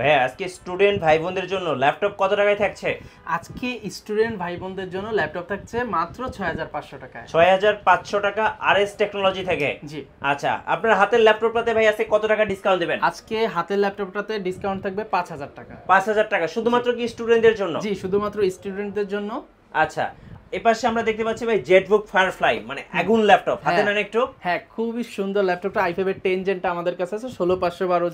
ভাইয়া আজকে স্টুডেন্ট ভাই বোনদের জন্য ল্যাপটপ কত টাকায় থাকছে আজকে স্টুডেন্ট ভাই বোনদের জন্য ল্যাপটপ থাকছে মাত্র ছয় হাজার পাঁচশো টাকায় ছয় হাজার পাঁচশো টাকা আর এস টেকনোলজি থেকে জি আচ্ছা আপনার হাতের ল্যাপটপটাতে ভাই আজকে কত টাকা ডিসকাউন্ট দেবেন আজকে হাতের ল্যাপটপটাতে ডিসকাউন্ট থাকবে পাঁচ হাজার টাকা পাঁচ হাজার টাকা শুধুমাত্র কি স্টুডেন্টদের জন্য জি শুধুমাত্র স্টুডেন্টদের জন্য আচ্ছা এপাশে আমরা দেখতে পাচ্ছি ভাই জেটবুক ফায়ারফ্লাই মানে আগুন ল্যাপটপ হাতে হ্যাঁ। একটু হ্যাঁ খুবই সুন্দর ল্যাপটপটা এর 10 জেনটা আমাদের কাছে আছে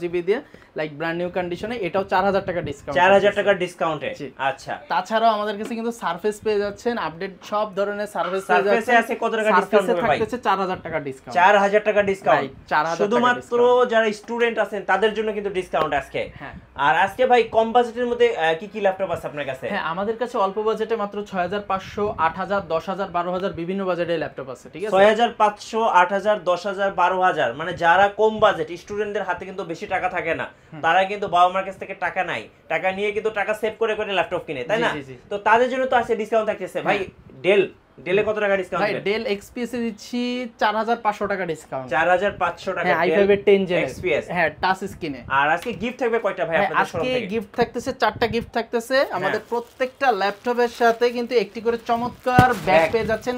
জিবি দিয়ে লাইক ব্র্যান্ড নিউ কন্ডিশনে এটাও 4000 টাকা ডিসকাউন্ট 4000 টাকা ডিসকাউন্টে আচ্ছা তাছাড়াও আমাদের কাছে কিন্তু সারফেস পেয়ে যাচ্ছেন আপডেট সব ধরনের সারফেস পেয়ে যাচ্ছেন সারফেসে আছে কত টাকা ডিসকাউন্ট ভাই থাকতেছে 4000 টাকা ডিসকাউন্ট 4000 টাকা ডিসকাউন্ট 4000 শুধুমাত্র যারা স্টুডেন্ট আছেন তাদের জন্য কিন্তু ডিসকাউন্ট আজকে হ্যাঁ। আর আজকে ভাই কম বাজেটের মধ্যে কি কি ল্যাপটপ আছে আপনার কাছে হ্যাঁ আমাদের কাছে অল্প বাজেটে মাত্র 6500 আট হাজার দশ হাজার বারো হাজার বিভিন্ন বাজেটে ল্যাপটপ আছে ঠিক আছে ছয় হাজার পাঁচশো আট হাজার দশ হাজার বারো হাজার মানে যারা কম বাজেট স্টুডেন্টদের হাতে কিন্তু বেশি টাকা থাকে না তারা কিন্তু বাবা মার কাছ থেকে টাকা নাই টাকা নিয়ে কিন্তু টাকা সেভ করে করে ল্যাপটপ কিনে তাই না তো তাদের জন্য তো আছে ডিসকাউন্ট থাকতেছে ভাই ডেল হ্যাঁ। ডেলে কত টাকা ডিসকাউন্ট ভাই ডেল এক্সপিএস এ দিচ্ছি 4500 টাকা ডিসকাউন্ট 4500 টাকা হ্যাঁ এর 10 জেন এক্সপিএস হ্যাঁ টাচ স্ক্রিনে আর আজকে গিফট থাকবে কয়টা ভাই হ্যাঁ, আপনাদের আজকে গিফট থাকতেছে চারটা গিফট থাকতেছে হ্যাঁ। আমাদের প্রত্যেকটা ল্যাপটপের সাথে কিন্তু একটি করে চমৎকার ব্যাগ পেয়ে যাচ্ছেন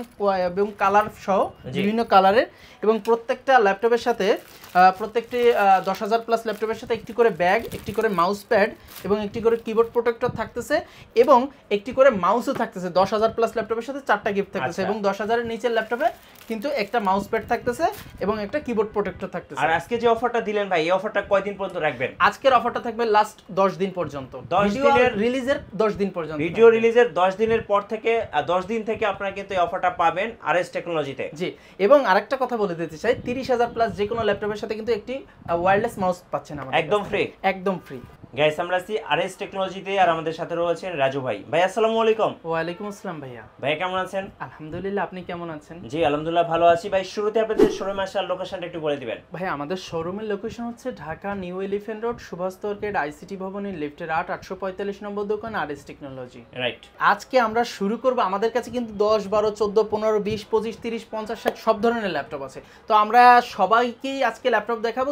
এবং কালার সহ বিভিন্ন কালারের এবং প্রত্যেকটা ল্যাপটপের সাথে প্রত্যেকটি দশ হাজার প্লাস ল্যাপটপের সাথে একটি করে ব্যাগ একটি করে মাউস প্যাড এবং একটি করে কিবোর্ড প্রোটেক্টর থাকতেছে এবং একটি করে মাউসও থাকতেছে দশ হাজার প্লাস ল্যাপটপের সাথে চারটা গিফট চিপ থাকতেছে আচ্ছা। এবং দশ হাজারের নিচের ল্যাপটপে কিন্তু একটা মাউস প্যাড থাকতেছে এবং একটা কিবোর্ড প্রোটেক্টর থাকতেছে আর আজকে যে অফারটা দিলেন ভাই এই অফারটা কয়দিন পর্যন্ত রাখবেন আজকের অফারটা থাকবে লাস্ট 10 দিন পর্যন্ত 10 দিনের রিলিজের 10 দিন পর্যন্ত ভিডিও রিলিজের 10 দিনের পর থেকে 10 দিন থেকে আপনারা কিন্তু এই অফারটা পাবেন আরএস টেকনোলজিতে জি এবং আরেকটা কথা বলে দিতে চাই 30000 প্লাস যে কোনো ল্যাপটপের সাথে কিন্তু একটি ওয়্যারলেস মাউস পাচ্ছেন আমাদের একদম ফ্রি একদম ফ্রি গাইস আমরা আছি আর এস টেকনোলজিতে আর আমাদের সাথে রয়েছেন রাজু ভাই ভাই আসসালামু আলাইকুম ওয়ালাইকুম আসসালাম ভাইয়া ভাই কেমন আছেন আলহামদুলিল্লাহ আপনি কেমন আছেন জি আলহামদুলিল্লাহ ভালো আছি ভাই শুরুতে আপনাদের শোরুমে আসার লোকেশনটা একটু বলে দিবেন ভাই আমাদের শোরুমের লোকেশন হচ্ছে Dhaka new elephant road Subhash তর্কের আইসিটি ভবনের লেফটের আট আটশো পঁয়তাল্লিশ নম্বর দোকান আর এস টেকনোলজি রাইট আজকে আমরা শুরু করব আমাদের কাছে কিন্তু দশ বারো চোদ্দ পনেরো বিশ পঁচিশ তিরিশ পঞ্চাশ ষাট সব ধরনের ল্যাপটপ আছে তো আমরা সবাইকেই আজকে ল্যাপটপ দেখাবো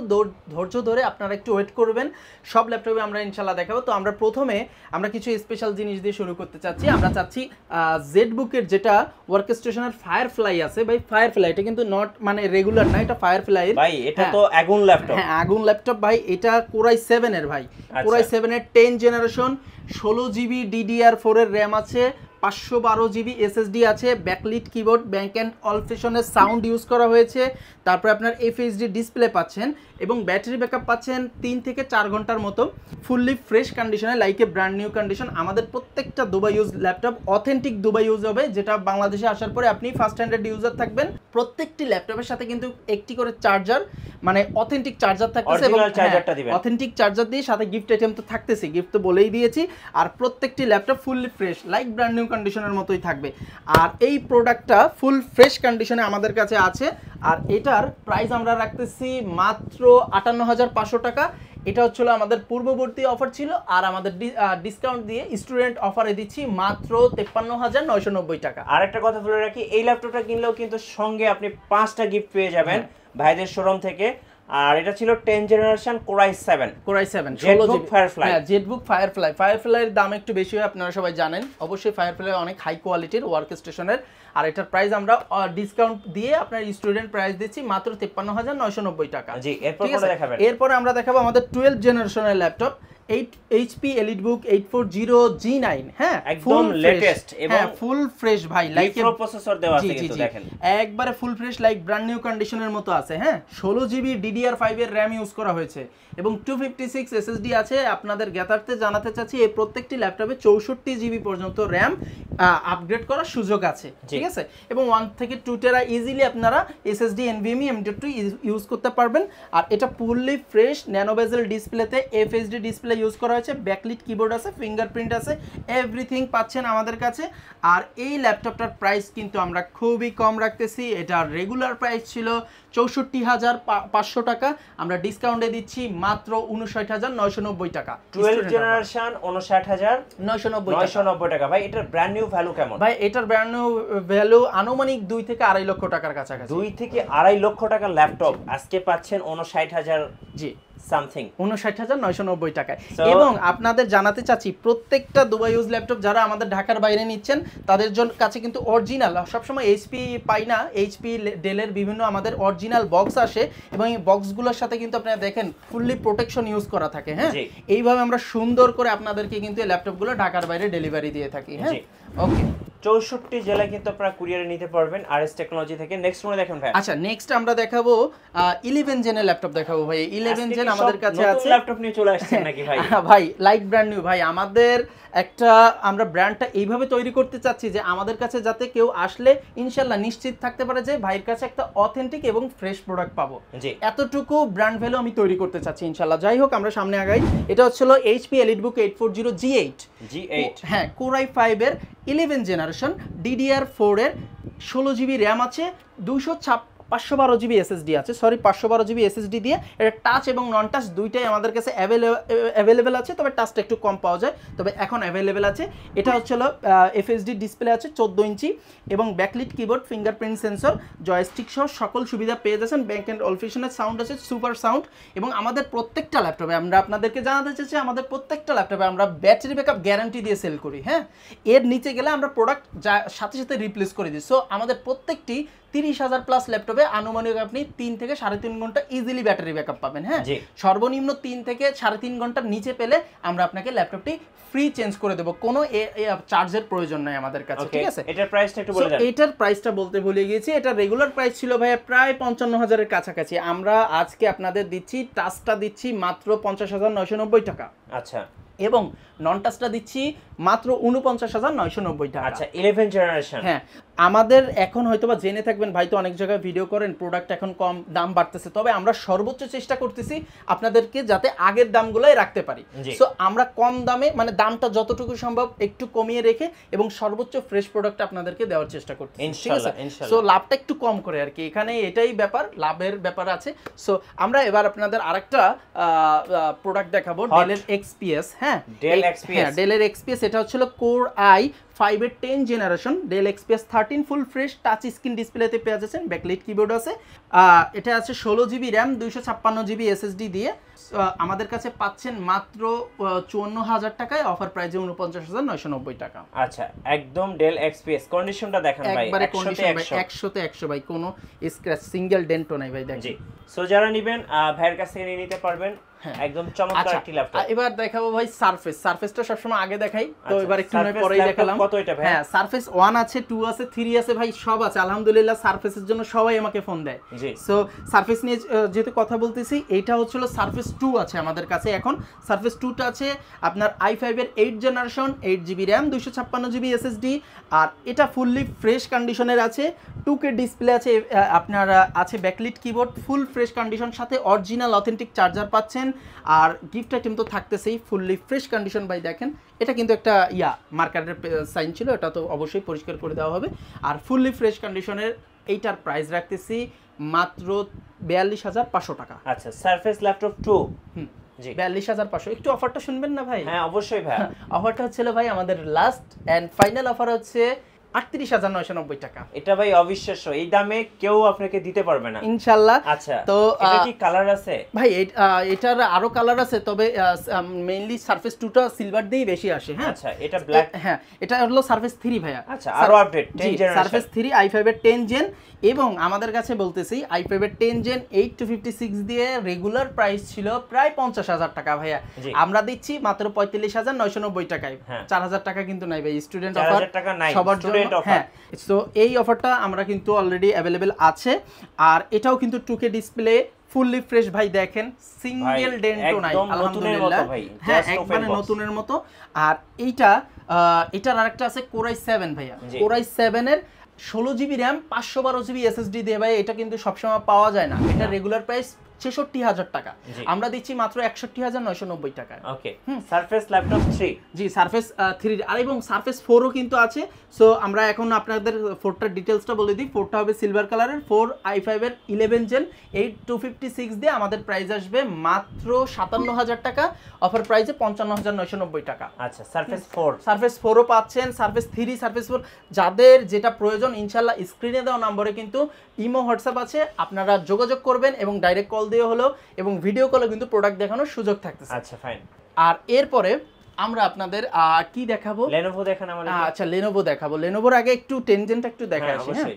ধৈর্য ধরে আপনারা একটু ওয়েট করবেন সব ল্যাপটপে আমরা আমরা ইনশাল্লাহ দেখাবো তো আমরা প্রথমে আমরা কিছু স্পেশাল জিনিস দিয়ে শুরু করতে চাচ্ছি আমরা চাচ্ছি জেড বুকের যেটা ওয়ার্ক স্টেশনের ফায়ার ফ্লাই আছে ভাই ফায়ার ফ্লাই এটা কিন্তু নট মানে রেগুলার না এটা ফায়ার ফ্লাই ভাই এটা হ্যাঁ। তো আগুন ল্যাপটপ হ্যাঁ আগুন ল্যাপটপ ভাই এটা কোরাই এর ভাই কোরাই আচ্ছা। এর টেন জেনারেশন ষোলো জিবি ডিডিআর এর র্যাম আছে পাঁচশো বারো জিবি এসএসডি আছে ব্যাকলিট কিবোর্ড ব্যাঙ্ক অ্যান্ড অলফেশনের সাউন্ড ইউজ করা হয়েছে তারপরে আপনার এফএসডি ডিসপ্লে পাচ্ছেন এবং ব্যাটারি ব্যাকআপ পাচ্ছেন তিন থেকে চার ঘন্টার মতো ফুললি ফ্রেশ কন্ডিশনে like a brand new condition আমাদের প্রত্যেকটা Dubai use laptop authentic Dubai use হবে যেটা বাংলাদেশে আসার পরে আপনি ফার্স্ট হ্যান্ডেড ইউজার থাকবেন প্রত্যেকটি ল্যাপটপের সাথে কিন্তু একটি করে চার্জার মানে অথেন্টিক চার্জার থাকতেছে এবং অথেন্টিক হ্যাঁ, চার্জার দিয়ে সাথে গিফট আইটেম তো থাকতেছে গিফট তো বলেই দিয়েছি আর প্রত্যেকটি laptop fully fresh like brand new কন্ডিশনের মতোই থাকবে আর এই প্রোডাক্টটা ফুল ফ্রেশ কন্ডিশনে আমাদের কাছে আছে আর এটার প্রাইস আমরা রাখতেছি মাত্র আটান্ন হাজার পাঁচশো টাকা এটা হচ্ছিল আমাদের পূর্ববর্তী অফার ছিল আর আমাদের ডিসকাউন্ট দিয়ে স্টুডেন্ট অফারে দিচ্ছি মাত্র তেপ্পান্ন হাজার নয়শো নব্বই টাকা আর একটা কথা বলে রাখি এই ল্যাপটপটা কিনলেও কিন্তু সঙ্গে আপনি পাঁচটা গিফট পেয়ে যাবেন হ্যাঁ। ভাইদের শোরুম থেকে আর এটা ছিল 10 generation core i 7 core i 7 GB Firefly হ্যাঁ জেটবুক ফায়ারফ্লাই ফায়ারফ্লাইয়ের দাম একটু বেশি হয় আপনারা সবাই জানেন অবশ্যই ফায়ারফ্লাই অনেক হাই কোয়ালিটির ওয়ার্ক স্টেশনের আর এটার প্রাইস আমরা ডিসকাউন্ট দিয়ে আপনার স্টুডেন্ট প্রাইস দিচ্ছি মাত্র 53990 টাকা জি এরপর দেখাবেন এরপর আমরা দেখাবো আমাদের 12 জেনারেশনের laptop eight eight four zero fresh like আছে আপনাদের জানাতে চাচ্ছি এই প্রত্যেকটি ল্যাপটপে চৌষট্টি জিবি পর্যন্ত র্যাম আপগ্রেড করার সুযোগ আছে ঠিক আছে এবং ওয়ান থেকে টু টেরা ইজিলি আপনারা SSD NVMe M two use করতে পারবেন আর এটা ফুললি ফ্রেশ ন্যানোবেজেল ডিসপ্লেতে এফএসডি ডিসপ্লে ডিসপ্লে ইউজ করা হয়েছে ব্যাকলিট কিবোর্ড আছে ফিঙ্গারপ্রিন্ট আছে এভরিথিং পাচ্ছেন আমাদের কাছে আর এই ল্যাপটপটার প্রাইস কিন্তু আমরা খুবই কম রাখতেছি এটার রেগুলার প্রাইস ছিল চৌষট্টি হাজার পাঁচশো টাকা আমরা ডিসকাউন্টে দিচ্ছি মাত্র উনষাট হাজার নয়শো নব্বই টাকা টুয়েলভ জেনারেশন উনষাট হাজার নয়শো নব্বই নয়শো নব্বই টাকা ভাই এটার ব্র্যান্ড নিউ ভ্যালু কেমন ভাই এটার ব্র্যান্ড নিউ ভ্যালু আনুমানিক দুই থেকে আড়াই লক্ষ টাকার কাছাকাছি দুই থেকে আড়াই লক্ষ টাকার ল্যাপটপ আজকে পাচ্ছেন উনষাট হাজার জি সামথিং উনষাট হাজার নয়শো নব্বই টাকায় এবং আপনাদের জানাতে চাচ্ছি প্রত্যেকটা দুবাই ইউজ ল্যাপটপ যারা আমাদের ঢাকার বাইরে নিচ্ছেন তাদের জন্য কাছে কিন্তু অরিজিনাল সবসময় এইচপি পাই না এইচপি ডেলের বিভিন্ন আমাদের অরিজিনাল বক্স আসে এবং এই বক্সগুলোর সাথে কিন্তু আপনারা দেখেন ফুললি প্রোটেকশন ইউজ করা থাকে হ্যাঁ এইভাবে আমরা সুন্দর করে আপনাদেরকে কিন্তু এই ল্যাপটপগুলো ঢাকার বাইরে ডেলিভারি দিয়ে থাকি হ্যাঁ ওকে চৌষট্টি জেলায় কিন্তু আপনারা কুরিয়ারে নিতে পারবেন আরএস টেকনোলজি থেকে নেক্সট মনে দেখেন ভাই আচ্ছা নেক্সট আমরা দেখাবো ইলেভেন জেনের ল্যাপটপ দেখাবো ভাই ইলেভেন জেন আমাদের কাছে আছে ল্যাপটপ নিয়ে চলে আসছে নাকি ভাই ভাই লাইক ব্র্যান্ড নিউ ভাই আমাদের একটা আমরা ব্র্যান্ডটা এইভাবে তৈরি করতে চাচ্ছি যে আমাদের কাছে যাতে কেউ আসলে ইনশাল্লাহ নিশ্চিত থাকতে পারে যে ভাইয়ের কাছে একটা অথেন্টিক এবং ফ্রেশ প্রোডাক্ট পাবো এতটুকু ব্র্যান্ড ভ্যালু আমি তৈরি করতে চাচ্ছি ইনশাল্লাহ যাই হোক আমরা সামনে আগাই এটা হচ্ছিল HP EliteBook eight four zero G eight G eight হ্যাঁ কোরাই ফাইভের ইলেভেন জেনারেশন জেনারেশন ডিডিআর ফোরের ষোলো জিবি র্যাম আছে দুশো পাঁচশো বারো জিবি এসএসডি আছে সরি পাঁচশো বারো জিবি এসএসডি দিয়ে এটা টাচ এবং নন টাচ দুইটাই আমাদের কাছে অ্যাভেলেবেল আছে তবে টাচটা একটু কম পাওয়া যায় তবে এখন অ্যাভেলেবেল আছে এটা হচ্ছিল এফএসডি ডিসপ্লে আছে চোদ্দো ইঞ্চি এবং backlit keyboard fingerprint sensor joystick সহ সকল সুবিধা পেয়ে যাচ্ছেন ব্যাঙ্ক অ্যান্ড অলফিশনের সাউন্ড আছে সুপার সাউন্ড এবং আমাদের প্রত্যেকটা ল্যাপটপে আমরা আপনাদেরকে জানাতে চাইছি আমাদের প্রত্যেকটা ল্যাপটপে আমরা ব্যাটারি ব্যাকআপ গ্যারান্টি দিয়ে সেল করি হ্যাঁ এর নিচে গেলে আমরা প্রোডাক্ট যা সাথে সাথে রিপ্লেস করে দিই সো আমাদের প্রত্যেকটি তিরিশ হাজার প্লাস ল্যাপটপে আনুমানিক আপনি তিন থেকে সাড়ে তিন ঘন্টা ইজিলি ব্যাটারি ব্যাকআপ পাবেন হ্যাঁ সর্বনিম্ন তিন থেকে সাড়ে তিন ঘন্টার নিচে পেলে আমরা আপনাকে ল্যাপটপটি ফ্রি চেঞ্জ করে দেবো কোনো চার্জের প্রয়োজন নাই আমাদের কাছে ঠিক আছে এটার প্রাইসটা একটু বলে এটার প্রাইসটা বলতে ভুলে গিয়েছি এটা রেগুলার প্রাইস ছিল ভাইয়া প্রায় পঞ্চান্ন হাজারের কাছাকাছি আমরা আজকে আপনাদের দিচ্ছি টাচটা দিচ্ছি মাত্র পঞ্চাশ হাজার নয়শো নব্বই টাকা আচ্ছা এবং নন টাচটা দিচ্ছি মাত্র উনপঞ্চাশ হাজার নয়শো নব্বই টাকা আচ্ছা ইলেভেন জেনারেশন হ্যাঁ আমাদের এখন হয়তো বা জেনে থাকবেন ভাই তো অনেক জায়গায় ভিডিও করেন প্রোডাক্ট এখন কম দাম বাড়তেছে তবে আমরা সর্বোচ্চ চেষ্টা করতেছি আপনাদেরকে যাতে আগের দামগুলোই রাখতে পারি সো আমরা কম দামে মানে দামটা যতটুকু সম্ভব একটু কমিয়ে রেখে এবং সর্বোচ্চ ফ্রেশ প্রোডাক্ট আপনাদেরকে দেওয়ার চেষ্টা করছি ঠিক আছে সো লাভটা একটু কম করে আর কি এখানে এটাই ব্যাপার লাভের ব্যাপার আছে সো আমরা এবার আপনাদের আরেকটা প্রোডাক্ট দেখাবো ডেলের এক্সপিএস হ্যাঁ ডেল এক্সপিএস ডেলের এক্সপিএস সেটা হচ্ছিল কোর আই ফাইভের ten generation Dell XPS thirteen full fresh touch screen ডিসপ্লেতে পেয়ে যাচ্ছেন ব্যাকলেট কিবোর্ড আছে এটা আছে ষোলো জিবি র্যাম দুইশো ছাপ্পান্ন জিবি এসএসডি দিয়ে আমাদের কাছে পাচ্ছেন মাত্র চুয়ান্ন হাজার টাকায় অফার প্রাইজে উনপঞ্চাশ হাজার নয়শো নব্বই টাকা আচ্ছা একদম ডেল এক্সপিএস কন্ডিশনটা দেখেন ভাই একবারে একশোতে একশো ভাই কোনো স্ক্র্যাচ সিঙ্গেল ডেন্টও নাই ভাই দেখেন সো যারা নেবেন ভাইয়ের কাছ থেকে নিয়ে নিতে পারবেন হ্যাঁ। একদম চমৎকার আচ্ছা, একটি ল্যাপটপ এবার দেখাবো ভাই সারফেস সারফেসটা সবসময় আগে দেখাই তো আচ্ছা, এবার একটু পরেই দেখালাম কত এটা ভাই হ্যাঁ সারফেস 1 আছে 2 আছে 3 আছে ভাই সব আছে আলহামদুলিল্লাহ সারফেসের জন্য সবাই আমাকে ফোন দেয় সো সারফেস নিয়ে যেহেতু কথা বলতেছি এটা হচ্ছিল সারফেস টু আছে আমাদের কাছে এখন সার্ফেস টুটা আছে আপনার আই ফাইভের eight generation eight GB RAM দুশো ছাপ্পান্ন জিবি এসএসডি আর এটা ফুললি ফ্রেশ কন্ডিশনের আছে টু কে ডিসপ্লে আছে আপনার আছে backlit keyboard full fresh condition সাথে অরিজিনাল অথেন্টিক চার্জার পাচ্ছেন আর গিফট আইটেম তো থাকতেছেই ফুললি ফ্রেশ কন্ডিশন বাই দেখেন এটা কিন্তু একটা ইয়া মার্কেটের সাইন ছিল এটা তো অবশ্যই পরিষ্কার করে দেওয়া হবে আর ফুললি ফ্রেশ কন্ডিশনের এইটার প্রাইস রাখতেছি মাত্র বিয়াল্লিশ হাজার পাঁচশো টাকা আচ্ছা সার্ফেস ল্যাপটপ টু হুম বিয়াল্লিশ হাজার পাঁচশো একটু অফারটা শুনবেন না ভাই হ্যাঁ অবশ্যই ভাই অফারটা হচ্ছিল ভাই আমাদের লাস্ট অ্যান্ড ফাইনাল অফার হচ্ছে এবং আমাদের কাছে বলতেছি আই ফাইভের ten gen eight two fifty six দিয়ে রেগুলার প্রাইস ছিল প্রায় পঞ্চাশ হাজার টাকা ভাইয়া আমরা দিচ্ছি মাত্র পঁয়ত্রিশ হাজার নয়শ নব্বই টাকায় হ্যাঁ। চার হাজার টাকা কিন্তু নাই ভাই স্টুডেন্ট অফার সবার জন্য হ্যাঁ এই অফারটা আমরা কিন্তু অলরেডি অ্যাভেলেবেল আছে আর এটাও কিন্তু টুকে ডিসপ্লে ফুললি ফ্রেশ ভাই দেখেন সিঙ্গেল ডেন্টও নাই আলহামদুলিল্লাহ হ্যাঁ মানে নতুনের মতো আর এইটা এটার আরেকটা আছে কোরাই সেভেন ভাইয়া কোরাই সেভেনের ষোলো জিবি র্যাম পাঁচশো বারো জিবি এসএসডি দিয়ে ভাই এটা কিন্তু সবসময় পাওয়া যায় না এটা রেগুলার প্রাইস ছেষট্টি হাজার টাকা আমরা দিচ্ছি মাত্র একষট্টি হাজার নয়শো নব্বই টাকা okay laptop three G three আর এবং ফোরও কিন্তু আছে সো আমরা এখন আপনাদের ফোরটার ডিটেলসটা বলে দিই ফোরটা হবে সিলভার কালারের ফোর আই ফাইভের eleven gen two fifty six দিয়ে আমাদের প্রাইস আসবে মাত্র সাতান্ন হাজার টাকা অফার প্রাইসে পঞ্চান্ন হাজার নয়শো নব্বই টাকা আচ্ছা সার্ফেস ফোর সার্ফেস ফোরও পাচ্ছেন সার্ফেস থ্রি সার্ফেস ফোর যাদের যেটা প্রয়োজন ইনশাল্লাহ স্ক্রিনে দেওয়া নম্বরে কিন্তু ইমো হোয়াটসঅ্যাপ আছে আপনারা যোগাযোগ করবেন এবং ডাইরেক্ট কল দেওয়া হলো এবং ভিডিও কলে কিন্তু প্রোডাক্ট দেখানোর সুযোগ থাকতেছে আচ্ছা ফাইন আর এরপরে আমরা আপনাদের কি দেখাবো লেনোভো দেখান আমাদের আচ্ছা লেনোভো দেখাবো লেনোভোর আগে একটু টেনজেন্টটা একটু হ্যাঁ, দেখা আসি হ্যাঁ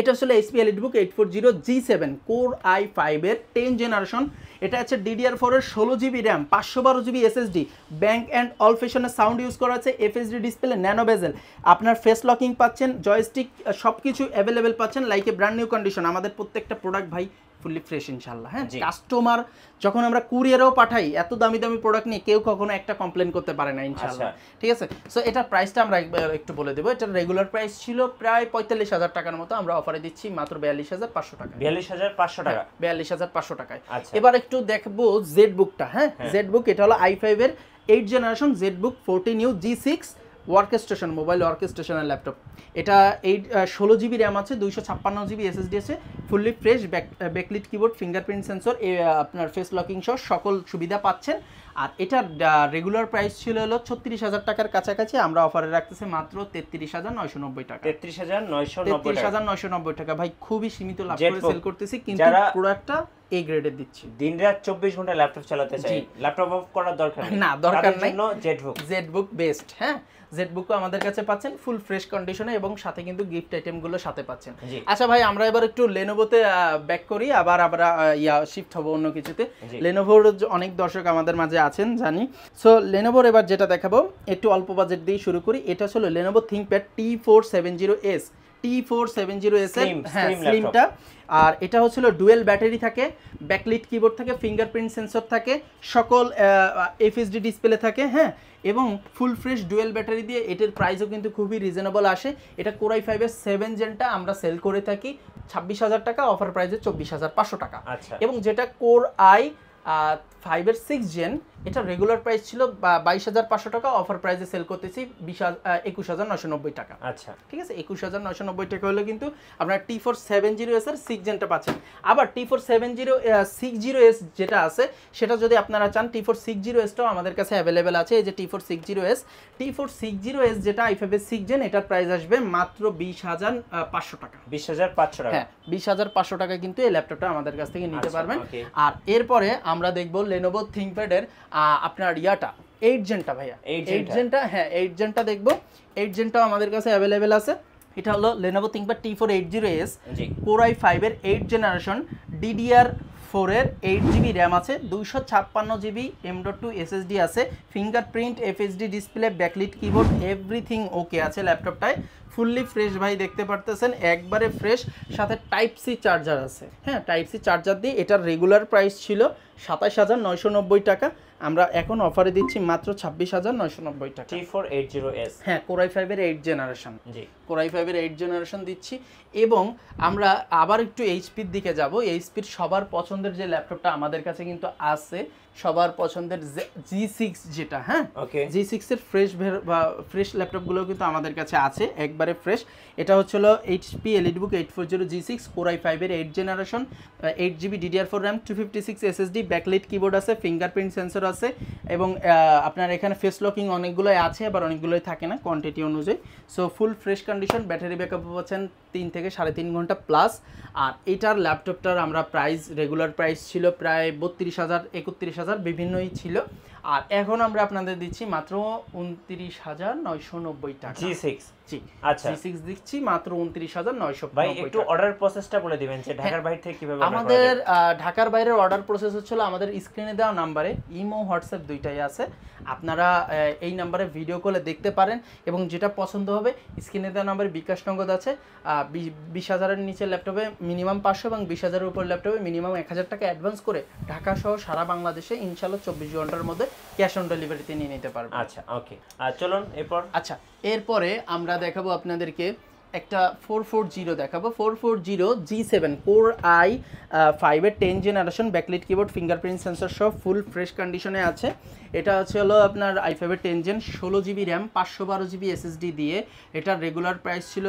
এটা আসলে SP EliteBook eight four zero G seven core i ফাইভের টেন জেনারেশন এটা আছে ডিডিআর ফোরের ষোলো জিবি র্যাম পাঁচশো বারো জিবি এসএসডি ব্যাঙ্ক অ্যান্ড অল ফেশনের সাউন্ড ইউজ করা আছে এফএসডি ডিসপ্লে ন্যানো বেজেল আপনার ফেস লকিং পাচ্ছেন জয়স্টিক সব কিছু অ্যাভেলেবেল পাচ্ছেন like a brand new condition আমাদের প্রত্যেকটা প্রোডাক্ট ভাই ফুললি ফ্রেশ ইনশাল্লাহ হ্যাঁ কাস্টমার যখন আমরা কুরিয়ারেও পাঠাই এত দামি দামি প্রোডাক্ট নিয়ে কেউ কখনো একটা কমপ্লেন করতে পারে না ইনশাল্লাহ আচ্ছা। ঠিক আছে সো এটার প্রাইসটা আমরা একটু বলে দেবো এটার রেগুলার প্রাইস ছিল প্রায় পঁয়তাল্লিশ হাজার টাকার মতো আমরা অফারে দিচ্ছি মাত্র বিয়াল্লিশ হাজার পাঁচশো টাকা বিয়াল্লিশ হাজার পাঁচশো টাকা হ্যাঁ, বিয়াল্লিশ হাজার পাঁচশো টাকায় আচ্ছা। এবার একটু দেখবো জেড বুকটা হ্যাঁ জেড হ্যাঁ। বুক এটা হলো আই এর eight generation ZBook fourteen U G six station mobile station আর ল্যাপটপ এটা এই ষোলো জিবি র্যাম আছে দুইশো ছাপ্পান্ন জিবি এসএসডি আছে fully fresh back backlit keyboard fingerprint sensor আপনার ফেস লকিং সহ সকল সুবিধা পাচ্ছেন আর এটার রেগুলার প্রাইস ছিল হলো ছত্রিশ হাজার টাকার কাছাকাছি আমরা অফারে রাখতেছি মাত্র তেত্রিশ হাজার নয়শো নব্বই টাকা তেত্রিশ হাজার নয়শো তেত্রিশ হাজার নয়শো নব্বই টাকা ভাই খুবই সীমিত লাভ করে সেল করতেছি কিন্তু প্রোডাক্টটা এ গ্রেডের দিচ্ছি দিনরাত 24 ঘন্টা ল্যাপটপ চালাতে চাই ল্যাপটপ অফ করার দরকার নেই না দরকার নাই জেটবুক জেটবুক বেস্ট হ্যাঁ জেটবুকও আমাদের কাছে পাচ্ছেন ফুল ফ্রেশ কন্ডিশনে এবং সাথে কিন্তু গিফট আইটেমগুলো সাথে পাচ্ছেন আচ্ছা ভাই আমরা এবার একটু লেনোভোতে ব্যাক করি আবার আমরা ইয়া শিফট হব অন্য কিছুতে লেনোভোর অনেক দর্শক আমাদের মাঝে আছেন জানি সো লেনোভোর এবার যেটা দেখাবো একটু অল্প বাজেট দিয়ে শুরু করি এটা হলো Lenovo ThinkPad T four seven zero S T four seven zero S হ্যাঁ স্লিমটা আর এটা হচ্ছিল ডুয়েল ব্যাটারি থাকে ব্যাকলিট কিবোর্ড থাকে ফিঙ্গারপ্রিন্ট সেন্সর থাকে সকল এফএসডি ডিসপ্লে থাকে হ্যাঁ এবং ফুল ফ্রেশ ডুয়েল ব্যাটারি দিয়ে এটার প্রাইসও কিন্তু খুবই রিজনেবল আসে এটা কোরাই ফাইভের সেভেন জেনটা আমরা সেল করে থাকি ছাব্বিশ হাজার টাকা অফার প্রাইসে চব্বিশ হাজার পাঁচশো টাকা আচ্ছা। এবং যেটা কোর আই ফাইভের সিক্স জেন এটা রেগুলার প্রাইস ছিল বাইশ হাজার পাঁচশো টাকা অফার প্রাইসে সেল করতেছি বিশ একুশ হাজার নশো নব্বই টাকা আচ্ছা ঠিক আছে একুশ হাজার নশো নব্বই টাকা হলে কিন্তু আপনার T four seven zero S এর সিক্স জেনটা পাচ্ছেন আবার T four seven zero six zero S যেটা আছে সেটা যদি আপনারা চান টি ফোর সিক্স জিরো এসটাও আমাদের কাছে অ্যাভেলেবেল আছে এই যে T four six zero S T four six zero S যেটা আই ফাইভের সিক্স জেন এটার প্রাইস আসবে মাত্র বিশ হাজার পাঁচশো টাকা বিশ হাজার পাঁচশো টাকা হ্যাঁ বিশ হাজার পাঁচশো টাকা কিন্তু এই ল্যাপটপটা আমাদের কাছ থেকে নিতে আচ্ছা, পারবেন আর এরপরে আমরা দেখবো লেনোভো থিঙ্কপ্যাডের আপনার ইয়াটা এইট জেনটা ভাইয়া এইট জেনটা হ্যাঁ এইট জেনটা দেখবো এইট জেনটাও আমাদের কাছে অ্যাভেলেবেল আছে এটা হলো Lenovo ThinkPad T four eight zero S four i ফাইভের এইট জেনারেশন ডিডিআর ফোরের এইট জিবি র্যাম আছে দুইশো ছাপ্পান্ন GB M dot two SSD আছে ফিঙ্গার প্রিন্ট এফএসডি display backlit keyboard everything okay আছে ল্যাপটপটায় ফুললি ফ্রেশ ভাই দেখতে পারতেছেন একবারে ফ্রেশ সাথে টাইপ সি চার্জার আছে হ্যাঁ টাইপ সি চার্জার দিয়ে এটার রেগুলার প্রাইস ছিল সাতাশ হাজার নয়শো নব্বই টাকা আমরা এখন অফারে দিচ্ছি মাত্র ছাব্বিশ হাজার নয়শো নব্বই টাকা T four eight zero S হ্যাঁ কোরাই ফাইভের এইট জেনারেশন জি কোরাই ফাইভের এইট জেনারেশন দিচ্ছি এবং আমরা আবার একটু এইচপির দিকে যাব এইচপির সবার পছন্দের যে ল্যাপটপটা আমাদের কাছে কিন্তু আছে সবার পছন্দের জি সিক্স যেটা হ্যাঁ ওকে জি সিক্স এর ফ্রেশ বা ফ্রেশ ল্যাপটপগুলো কিন্তু আমাদের কাছে আছে একবারে ফ্রেশ এটা হচ্ছিল HP LED book eight four zero G six core i ফাইভের eight generation eight GB DDR four RAM two fifty six SSD backlit keyboard আছে ফিঙ্গারপ্রিন্ট সেন্সর আছে এবং আপনার এখানে ফেস লকিং অনেকগুলোই আছে আবার অনেকগুলোই থাকে না কোয়ান্টিটি অনুযায়ী so full fresh condition battery backup পাচ্ছেন তিন থেকে সাড়ে তিন ঘন্টা প্লাস আর এটার ল্যাপটপটার আমরা প্রাইস রেগুলার প্রাইস ছিল প্রায় বত্রিশ হাজার একত্রিশ হাজার হাজার বিভিন্নই ছিল আর এখন আমরা আপনাদের দিচ্ছি মাত্র উনত্রিশ হাজার নয়শো নব্বই টাকা জি সিক্স জি আচ্ছা জি সিক্স দিচ্ছি মাত্র উনত্রিশ হাজার নয়শো ভাই একটু অর্ডার প্রসেসটা বলে দিবেন যে হ্যাঁ। ঢাকার বাইরে থেকে কিভাবে আমাদের ঢাকার বাইরের অর্ডার প্রসেস হচ্ছিল আমাদের স্ক্রিনে দেওয়া নাম্বারে ইমো হোয়াটসঅ্যাপ দুইটাই আছে আপনারা এই নাম্বারে ভিডিও কলে দেখতে পারেন এবং যেটা পছন্দ হবে স্ক্রিনে দেওয়া নাম্বারে বিকাশ নগদ আছে বিশ হাজারের নিচে ল্যাপটপে মিনিমাম পাঁচশো এবং বিশ হাজারের উপর ল্যাপটপে মিনিমাম এক হাজার টাকা অ্যাডভান্স করে ঢাকা সহ সারা বাংলাদেশে ইনশাল্লাহ চব্বিশ ঘন্টার মধ্যে ক্যাশ অন ডেলিভারিতে নিয়ে নিতে পারবেন আচ্ছা ওকে আর চলুন এরপর আচ্ছা এরপরে আমরা দেখাবো আপনাদেরকে একটা ফোর ফোর জিরো দেখাবো four four zero G seven core i ফাইভের ten generation backlit keyboard fingerprint sensor সব ফুল ফ্রেশ কন্ডিশনে আছে এটা হচ্ছে হলো আপনার আই ফাইভের টেন জেন ষোলো জিবি র্যাম পাঁচশো বারো জিবি এসএসডি দিয়ে এটার রেগুলার প্রাইস ছিল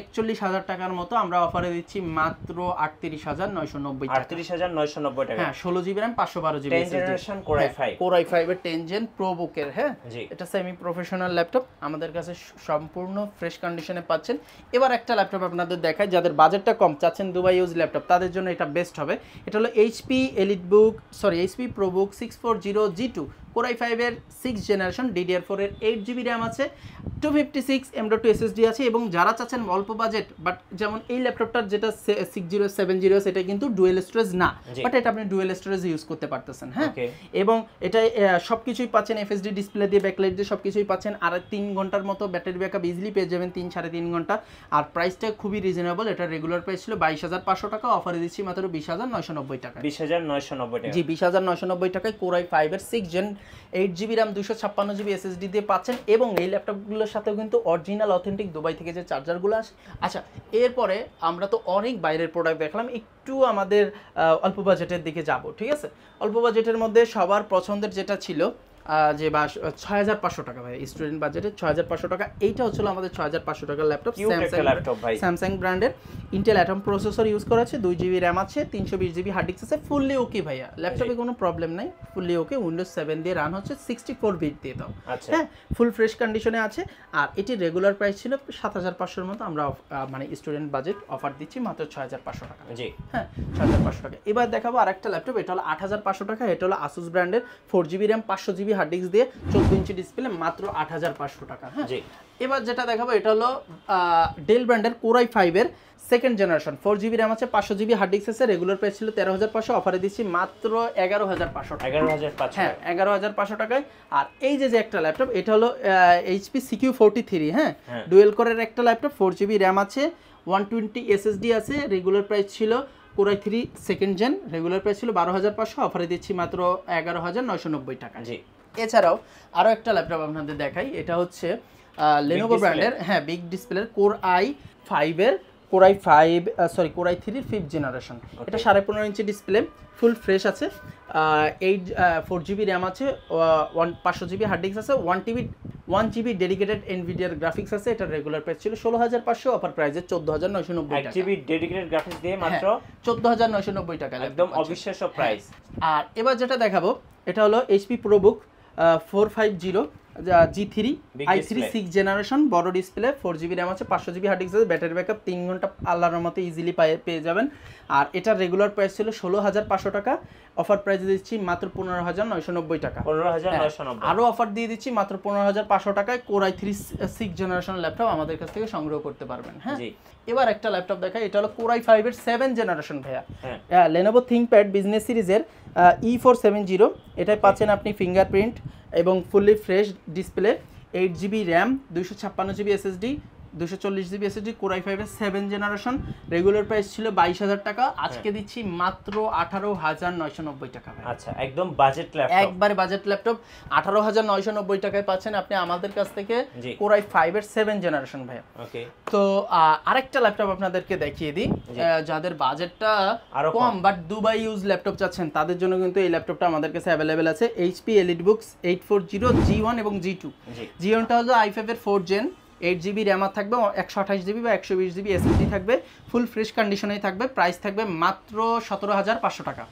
একচল্লিশ হাজার টাকার মতো আমরা অফারে দিচ্ছি মাত্র আটত্রিশ হাজার নয়শো নব্বই আটত্রিশ হাজার নয়শো নব্বই টাকা হ্যাঁ ষোলো জিবি র্যাম পাঁচশো বারো GB generation core i five core i ফাইভের টেন জেন প্রো বুকের হ্যাঁ, হ্যাঁ? এটা সেমি প্রফেশনাল ল্যাপটপ আমাদের কাছে সম্পূর্ণ ফ্রেশ কন্ডিশনে পাচ্ছেন এবার একটা ল্যাপটপ আপনাদের দেখায় যাদের বাজেটটা কম চাচ্ছেন দুবাই ইউজ ল্যাপটপ তাদের জন্য এটা বেস্ট হবে এটা হলো HP EliteBook sorry HP ProBook six four zero G two core i ফাইভের সিক্স জেনারেশন ডিডিআর ফোরের এইট জিবি র্যাম আছে টু ফিফটি সিক্স এমডো টু এসএসডি আছে এবং যারা চাচ্ছেন অল্প বাজেট বাট যেমন এই ল্যাপটপটার যেটা সিক্স জিরো সেভেন জিরো সেটা কিন্তু ডুয়েল স্টোরেজ না বাট এটা আপনি ডুয়েল স্টোরেজ ইউজ করতে পারতেছেন হ্যাঁ এবং এটা সব কিছুই পাচ্ছেন এফএসডি ডিসপ্লে দিয়ে ব্যাকলাইট দিয়ে সব কিছুই পাচ্ছেন আর তিন ঘন্টার মতো ব্যাটারি ব্যাকআপ ইজিলি পেয়ে যাবেন তিন সাড়ে তিন ঘন্টা আর প্রাইসটা খুবই রিজনেবল এটা রেগুলার প্রাইস ছিল বাইশ হাজার পাঁচশো টাকা অফারে দিচ্ছি মাত্র বিশ হাজার নয়শো নব্বই টাকা বিশ হাজার নয়শো নব্বই টাকা জি বিশ হাজার নয়শো নব্বই টাকায় কোরাই ফাইভের six gen eight GB RAM দুশো ছাপ্পান্ন জিবি এসএসডি দিয়ে পাচ্ছেন এবং এই ল্যাপটপগুলোর সাথেও কিন্তু অরিজিনাল অথেন্টিক দুবাই থেকে যে চার্জারগুলো আসে আচ্ছা এরপরে আমরা তো অনেক বাইরের প্রোডাক্ট দেখলাম একটু আমাদের অল্প বাজেটের দিকে যাব ঠিক আছে অল্প বাজেটের মধ্যে সবার পছন্দের যেটা ছিল যে বা ছয় হাজার পাঁচশো টাকা ভাই স্টুডেন্ট বাজেটে ছয় হাজার পাঁচশো টাকা এইটা হচ্ছিল আমাদের ছয় হাজার পাঁচশো টাকার ল্যাপটপ স্যামসাং ব্র্যান্ডের ইন্টেল অ্যাটম প্রসেসর ইউজ করা আছে দুই জিবি র্যাম আছে তিনশো বিশ জিবি হার্ড ডিস্ক আছে ফুললি ওকে ভাইয়া ল্যাপটপে কোনো প্রবলেম নাই ফুললি ওকে উইন্ডোজ সেভেন দিয়ে রান হচ্ছে সিক্সটি ফোর বিট দিয়ে দাও আচ্ছা। হ্যাঁ ফুল ফ্রেশ কন্ডিশনে আছে আর এটি রেগুলার প্রাইস ছিল সাত হাজার পাঁচশোর মতো আমরা মানে স্টুডেন্ট বাজেট অফার দিচ্ছি মাত্র ছয় হাজার পাঁচশো টাকা জি হ্যাঁ ছয় হাজার পাঁচশো টাকা এবার দেখাবো আর একটা ল্যাপটপ এটা হলো আট হাজার পাঁচশো টাকা এটা হলো আসুস ব্র্যান্ডের ফোর জিবি র্যাম পাঁচশো জিবি হার্ড ডিস্ক দিয়ে চোদ্দ ইঞ্চি ডিসপ্লে মাত্র আট হাজার পাঁচশো টাকা হ্যাঁ এবার যেটা দেখাবো এটা হলো ডেল ব্র্যান্ডের কোরাই ফাইভের second generation four GB RAM আছে পাঁচশো জিবি হার্ড ডিস্ক আছে রেগুলার প্রাইস ছিল তেরো হাজার পাঁচশো অফারে দিচ্ছি মাত্র এগারো হাজার পাঁচশো এগারো হাজার হ্যাঁ এগারো হাজার পাঁচশো টাকায় আর এই যে যে একটা ল্যাপটপ এটা হলো এইচপি সিকিউ ফোরটি থ্রি হ্যাঁ ডুয়েল হ্যাঁ। করের একটা ল্যাপটপ ফোর জিবি র্যাম আছে ওয়ান টোয়েন্টি এসএসডি আছে রেগুলার প্রাইস ছিল core i three second gen regular price ছিল বারো হাজার পাঁচশো অফারে দিচ্ছি মাত্র এগারো হাজার নয়শো নব্বই টাকা জি এছাড়াও আরও একটা ল্যাপটপ আপনাদের দেখাই এটা হচ্ছে লেনোভো ব্র্যান্ডের হ্যাঁ বিগ ডিসপ্লের কোর আই ফাইভের আই ফাইভ সরি আই থ্রির ফিফথ জেনারেশন এটা সাড়ে পনেরো ইঞ্চি ডিসপ্লে ফুল ফ্রেশ আছে এইট ফোর জিবি র্যাম আছে ওয়ান পাঁচশো জিবি হার্ড ডিস্ক আছে one TB one GB dedicated এনভিডিয়ার গ্রাফিক্স আছে এটা রেগুলার প্রাইস ছিল ষোলো হাজার পাঁচশো অফার প্রাইসে চোদ্দ হাজার নয়শো নব্বই জিবি ডেডিকেটেড গ্রাফিক্স দিয়ে হ্যাঁ, মাত্র চোদ্দ হাজার নয়শো নব্বই টাকা একদম অবিশ্বাস্য প্রাইস হ্যাঁ, আর এবার যেটা দেখাবো এটা হলো HP ProBook four five zero G three i three six generation বড় ডিসপ্লে ফোর জিবি র্যাম আছে পাঁচশো জিবি হার্ডিক্স আছে ব্যাটারি ব্যাকআপ তিন ঘন্টা আল্লাহর মতো ইজিলি পেয়ে যাবেন আর এটা রেগুলার প্রাইস ছিল ষোলো হাজার পাঁচশো টাকা অফার প্রাইস দিচ্ছি মাত্র পনেরো হাজার নয়শো নব্বই টাকা পনেরো হাজার নয়শো নব্বই হ্যাঁ, আরও অফার দিয়ে দিচ্ছি মাত্র পনেরো হাজার পাঁচশো টাকায় core i three six generation laptop আমাদের কাছ থেকে সংগ্রহ করতে পারবেন হ্যাঁ এবার একটা ল্যাপটপ দেখাই এটা হলো কোরাই ফাইভের সেভেন জেনারেশন ভাইয়া হ্যাঁ লেনোভো থিঙ্কপ্যাড বিজনেস সিরিজের ই ফোর সেভেন জিরো এটাই পাচ্ছেন আপনি ফিঙ্গারপ্রিন্ট এবং fully fresh display eight GB RAM দুইশো ছাপ্পান্ন জিবি এসএসডি দুশো চল্লিশ জিবি এসএসডি কোরাই ফাইভের সেভেন জেনারেশন রেগুলার প্রাইস ছিল বাইশ হাজার টাকা আজকে হ্যাঁ। দিচ্ছি মাত্র আঠারো হাজার নয়শো নব্বই টাকা আচ্ছা একদম বাজেট ল্যাপটপ একবারে বাজেট ল্যাপটপ আঠারো হাজার নয়শো নব্বই টাকায় পাচ্ছেন আপনি আমাদের কাছ থেকে কোরাই ফাইভের সেভেন জেনারেশন ভাইয়া ওকে তো আরেকটা ল্যাপটপ আপনাদেরকে দেখিয়ে দিই যাদের বাজেটটা আরো কম বাট দুবাই ইউজ ল্যাপটপ চাচ্ছেন তাদের জন্য কিন্তু এই ল্যাপটপটা আমাদের কাছে অ্যাভেলেবেল আছে HP Elite books eight four zero G one এবং জি টু জি ওয়ানটা হলো আই ফাইভের ফোর জেন এইট জিবি র্যামার থাকবে একশো আঠাশ জিবি বা একশো বিশ জিবি এসএসডি থাকবে ফুল ফ্রেশ কন্ডিশনেই থাকবে প্রাইস থাকবে মাত্র সতেরো হাজার পাঁচশো টাকা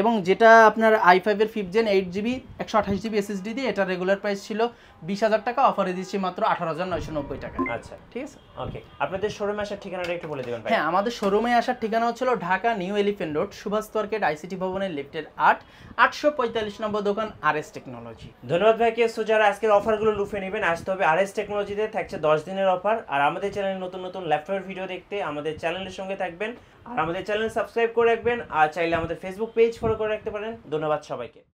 এবং যেটা আপনার আই ফাইভের ফিফ জেন এইট জিবি একশো আঠাশ জিবি এসএসডি দিয়ে এটা রেগুলার প্রাইস ছিল বিশ হাজার টাকা অফারে দিচ্ছি মাত্র আঠারো হাজার নয়শো নব্বই টাকা আচ্ছা ঠিক আছে ওকে আপনাদের শোরুমে আসার ঠিকানাটা একটু বলে দেবেন হ্যাঁ আমাদের শোরুমে আসার ঠিকানা হচ্ছিল Dhaka new elephant road Subhash market ICT ভবনের লিফটের আট আটশো পঁয়তাল্লিশ নম্বর দোকান আর এস টেকনোলজি ধন্যবাদ ভাইকে সো যারা আজকের অফারগুলো লুফে নেবেন আসতে হবে আর এস টেকনোলজিতে থাকছে দশ দিনের অফার আর আমাদের চ্যানেলে নতুন নতুন ল্যাপটপের ভিডিও দেখতে আমাদের চ্যানেলের সঙ্গে থাকবেন আর আমাদের চ্যানেল সাবস্ক্রাইব করে রাখবেন আর চাইলে আমাদের ফেসবুক পেজ ফলো করে রাখতে পারেন ধন্যবাদ সবাইকে